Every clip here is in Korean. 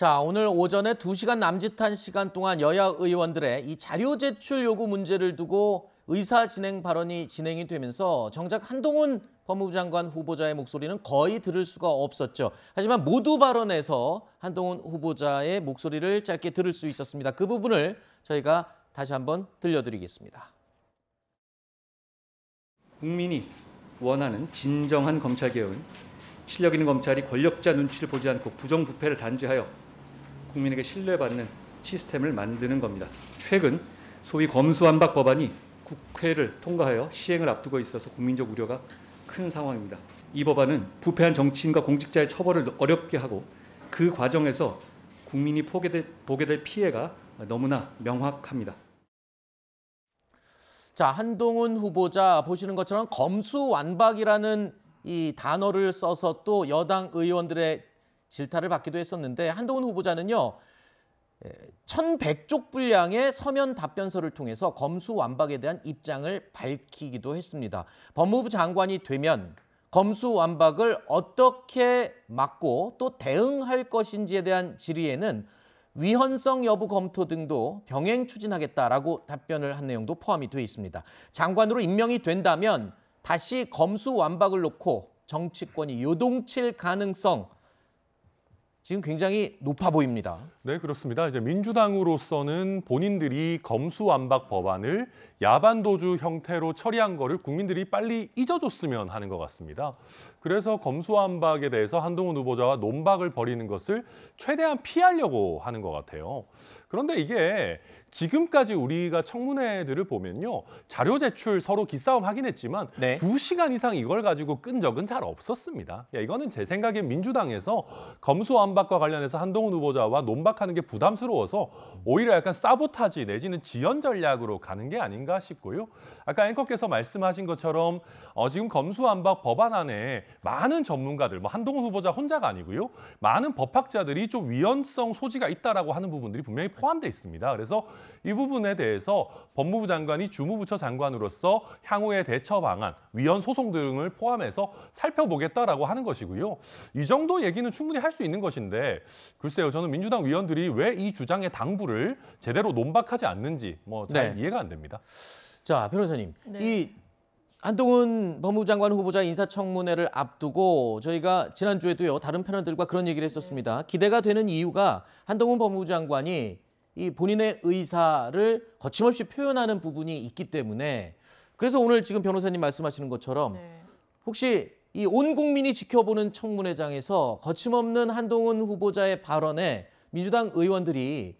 자, 오늘 오전에 두시간 남짓한 시간 동안 여야 의원들의 이 자료 제출 요구 문제를 두고 의사 진행 발언이 진행이 되면서 정작 한동훈 법무부 장관 후보자의 목소리는 거의 들을 수가 없었죠. 하지만 모두 발언에서 한동훈 후보자의 목소리를 짧게 들을 수 있었습니다. 그 부분을 저희가 다시 한번 들려드리겠습니다. 국민이 원하는 진정한 검찰개혁은 실력 있는 검찰이 권력자 눈치를 보지 않고 부정부패를 단죄하여 국민에게 신뢰받는 시스템을 만드는 겁니다. 최근 소위 검수완박 법안이 국회를 통과하여 시행을 앞두고 있어서 국민적 우려가 큰 상황입니다. 이 법안은 부패한 정치인과 공직자의 처벌을 어렵게 하고 그 과정에서 국민이 보게 될 피해가 너무나 명확합니다. 자, 한동훈 후보자 보시는 것처럼 검수완박이라는 이 단어를 써서 또 여당 의원들의 질타를 받기도 했었는데 한동훈 후보자는요. 1,100쪽 예, 분량의 서면 답변서를 통해서 검수 완박에 대한 입장을 밝히기도 했습니다. 법무부 장관이 되면 검수 완박을 어떻게 막고 또 대응할 것인지에 대한 질의에는 위헌성 여부 검토 등도 병행 추진하겠다라고 답변을 한 내용도 포함이 되어 있습니다. 장관으로 임명이 된다면 다시 검수 완박을 놓고 정치권이 요동칠 가능성 지금 굉장히 높아 보입니다. 네, 그렇습니다. 이제 민주당으로서는 본인들이 검수완박 법안을 야반도주 형태로 처리한 거를 국민들이 빨리 잊어줬으면 하는 것 같습니다. 그래서 검수완박에 대해서 한동훈 후보자와 논박을 벌이는 것을 최대한 피하려고 하는 것 같아요. 그런데 이게 지금까지 우리가 청문회들을 보면요. 자료 제출 서로 기싸움 하긴 했지만 네. 2시간 이상 이걸 가지고 끈 적은 잘 없었습니다. 야, 이거는 제 생각에 민주당에서 검수완박과 관련해서 한동훈 후보자와 논박하는 게 부담스러워서 오히려 약간 사보타지 내지는 지연 전략으로 가는 게 아닌가 싶고요. 아까 앵커께서 말씀하신 것처럼 어, 지금 검수완박 법안안에 많은 전문가들, 뭐 한동훈 후보자 혼자가 아니고요. 많은 법학자들이 좀 위헌성 소지가 있다라고 하는 부분들이 분명히 포함돼 있습니다. 그래서 이 부분에 대해서 법무부 장관이 주무부처 장관으로서 향후의 대처 방안, 위헌 소송 등을 포함해서 살펴보겠다라고 하는 것이고요. 이 정도 얘기는 충분히 할 수 있는 것인데 글쎄요. 저는 민주당 위원들이 왜 이 주장의 당부를 제대로 논박하지 않는지 뭐잘 네. 이해가 안 됩니다. 자, 변호사님. 네. 이 한동훈 법무부 장관 후보자 인사청문회를 앞두고 저희가 지난주에도요 다른 패널들과 그런 얘기를 했었습니다. 네. 기대가 되는 이유가 한동훈 법무부 장관이 이 본인의 의사를 거침없이 표현하는 부분이 있기 때문에 그래서 오늘 지금 변호사님 말씀하시는 것처럼 네. 혹시 이 온 국민이 지켜보는 청문회장에서 거침없는 한동훈 후보자의 발언에 민주당 의원들이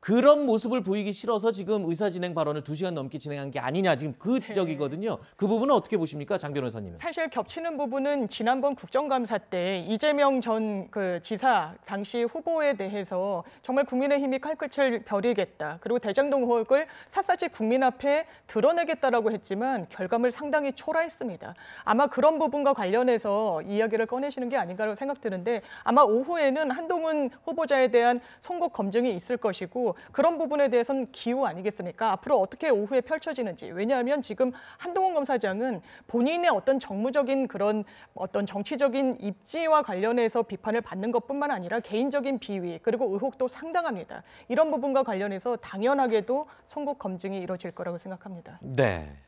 그런 모습을 보이기 싫어서 지금 의사진행 발언을 두시간 넘게 진행한 게 아니냐 지금 그 네. 지적이거든요. 그 부분은 어떻게 보십니까? 장 변호사님은. 사실 겹치는 부분은 지난번 국정감사 때 이재명 전 그 지사 당시 후보에 대해서 정말 국민의힘이 칼끝을 벼리겠다. 그리고 대장동 호흡을 샅샅이 국민 앞에 드러내겠다라고 했지만 결과물 상당히 초라했습니다. 아마 그런 부분과 관련해서 이야기를 꺼내시는 게아닌가라 생각드는데 아마 오후에는 한동훈 후보자에 대한 선거 검증이 있을 것이고 그런 부분에 대해서는 기우 아니겠습니까? 앞으로 어떻게 오후에 펼쳐지는지 왜냐하면 지금 한동훈 검사장은 본인의 어떤 정무적인 그런 어떤 정치적인 입지와 관련해서 비판을 받는 것뿐만 아니라 개인적인 비위 그리고 의혹도 상당합니다. 이런 부분과 관련해서 당연하게도 선곳 검증이 이뤄질 거라고 생각합니다. 네.